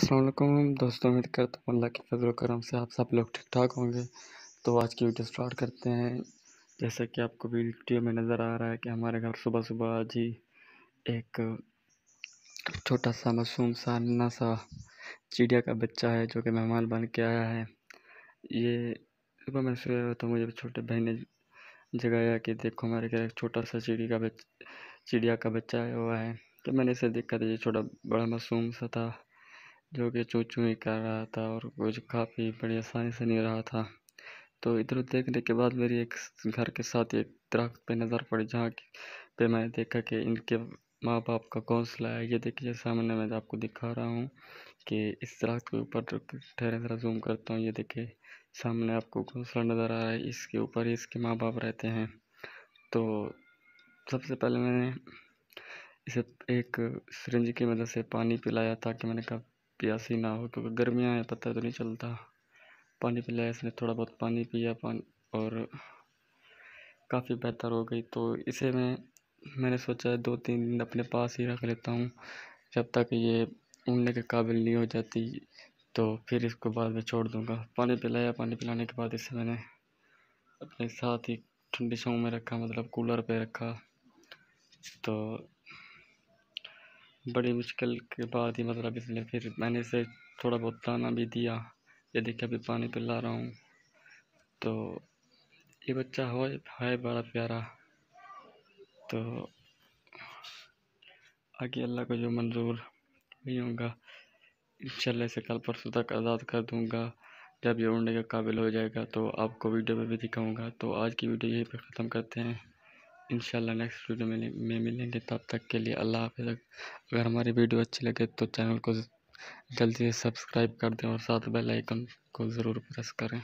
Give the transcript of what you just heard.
असलम दोस्तों उम्मीद करता हूँ अल्लाह के फजल करम से आप सब लोग ठीक ठाक होंगे तो आज की वीडियो स्टार्ट करते हैं जैसा कि आपको वीडियो में नज़र आ रहा है कि हमारे घर सुबह सुबह आज ही एक छोटा सा मासूम सा नन्ना सा चिड़िया का बच्चा है जो कि मेहमान बन के आया है ये सुबह मैं सोया हुआ तो मुझे छोटे बहन ने जगाया कि देखो हमारे घर एक छोटा सा चिड़ी का बच चिड़िया का बच्चा आया हुआ है तो मैंने इसे देखा था तो ये छोटा बड़ा मासूम सा था जो कि चू चू ही कर रहा था और कुछ काफ़ी बड़ी आसानी से नहीं रहा था तो इधर देखने के बाद मेरी एक घर के साथ एक दरख्त पे नज़र पड़ी जहाँ पे मैंने देखा कि इनके माँ बाप का घोंसला है ये देखिए सामने मैं आपको दिखा रहा हूँ कि इस दरख्त के ऊपर ठहरे ज़रा जूम करता हूँ ये देखिए सामने आपको घोंसला नज़र आ रहा है इसके ऊपर ही इसके माँ बाप रहते हैं तो सबसे पहले मैंने इसे एक सिरिंज की मदद से पानी पिलाया था कि मैंने कहा प्यासी ना हो क्योंकि गर्मियाँ हैं पता तो नहीं चलता पानी पिलाया इसने थोड़ा बहुत पानी पिया पान और काफ़ी बेहतर हो गई तो इसे मैं मैंने सोचा दो तीन दिन अपने पास ही रख लेता हूँ जब तक ये उड़ने के काबिल नहीं हो जाती तो फिर इसको बाद में छोड़ दूँगा पानी पिलाया पानी पिलाने के बाद इसे मैंने अपने साथ ही ठंडी छाँव में रखा मतलब कूलर पे रखा तो बड़ी मुश्किल के बाद ही मतलब इसलिए फिर मैंने इसे थोड़ा बहुत दाना भी दिया ये देखिए अभी पानी पिला रहा हूँ तो ये बच्चा हो है बड़ा प्यारा तो आगे अल्लाह को जो मंजूर नहीं होगा शह इसे कल परसों तक आज़ाद कर दूँगा जब ये उड़ने के काबिल हो जाएगा तो आपको वीडियो में भी दिखाऊंगा तो आज की वीडियो यहीं पर ख़त्म करते हैं इंशाल्लाह नेक्स्ट वीडियो में में मिलेंगे तब तक के लिए अल्लाह हाफि अगर हमारी वीडियो अच्छी लगे तो चैनल को जल्दी से सब्सक्राइब कर दें और साथ बेल आइकन को ज़रूर प्रेस करें